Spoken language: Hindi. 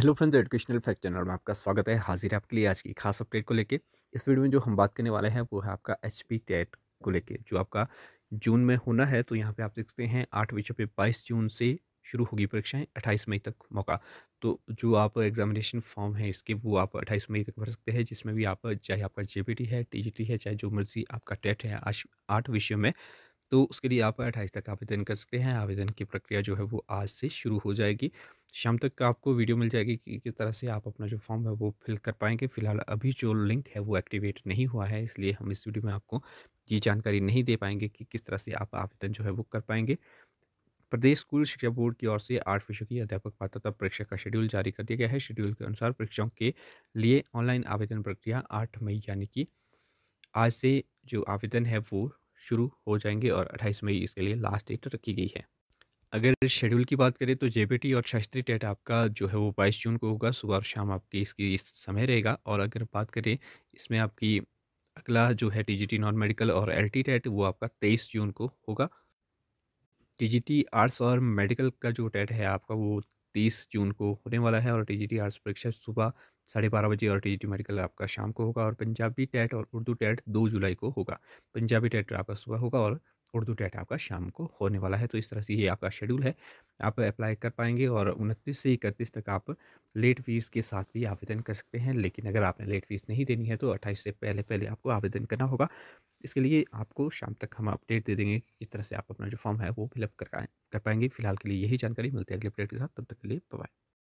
hello friends educational fact channel में आपका स्वागत है हाजिर है आपके लिए आज की खास अपडेट को लेके इस वीडियो में जो हम बात करने वाले हैं वो है आपका एच पी टेट को लेके जो आपका जून में होना है तो यहाँ पे आप देखते हैं आठ विषय पे बाईस जून से शुरू होगी परीक्षाएं अट्ठाईस मई तक मौका तो जो आप एग्जामिनेशन फॉर्म है इसके वो आप अट्ठाईस मई तक भर सकते हैं जिसमें भी आप चाहे आपका जे है टी है चाहे जो मर्जी आपका टेट है आठ विषयों में तो उसके लिए आप अट्ठाईस तक आवेदन कर सकते हैं आवेदन की प्रक्रिया जो है वो आज से शुरू हो जाएगी शाम तक आपको वीडियो मिल जाएगी कि किस तरह से आप अपना जो फॉर्म है वो फिल कर पाएंगे फिलहाल अभी जो लिंक है वो एक्टिवेट नहीं हुआ है इसलिए हम इस वीडियो में आपको ये जानकारी नहीं दे पाएंगे कि किस तरह से आप आवेदन जो है वो कर पाएंगे प्रदेश स्कूल शिक्षा बोर्ड की ओर से आठ विषयों की अध्यापक पात्रता परीक्षा का शेड्यूल जारी कर दिया गया है शेड्यूल के अनुसार परीक्षाओं के लिए ऑनलाइन आवेदन प्रक्रिया आठ मई यानी कि आज से जो आवेदन है वो शुरू हो जाएंगे और अट्ठाईस मई इसके लिए लास्ट डेट रखी गई है अगर शेड्यूल की बात करें तो जे और शास्त्री टेट आपका जो है वो बाईस जून को होगा सुबह और शाम आपकी इसकी इस समय रहेगा और अगर बात करें इसमें आपकी अगला जो है टी नॉन मेडिकल और टी टेट वो आपका तेईस जून को होगा टी आर्ट्स और मेडिकल का जो टेट है आपका वो तीस जून को होने वाला है और टी आर्ट्स परीक्षा सुबह साढ़े बारह बजे और टीजीटी मेडिकल आपका शाम को होगा और पंजाबी टेट और उर्दू टेट दो जुलाई को होगा पंजाबी टेट आपका सुबह होगा और उर्दू टेट आपका शाम को होने वाला है तो इस तरह से ये आपका शेड्यूल है आप अप्लाई कर पाएंगे और उनतीस से इकतीस तक आप लेट फीस के साथ भी आवेदन कर सकते हैं लेकिन अगर आपने लेट फीस नहीं देनी है तो अट्ठाईस से पहले पहले आपको आवेदन करना होगा इसके लिए आपको शाम तक हम अपडेट दे देंगे किस तरह से आप अपना जो फॉर्म है वो फिलअप कर पाएंगे फिलहाल के लिए यही जानकारी मिलती है अगले अपडेट के साथ तब तक के लिए बाय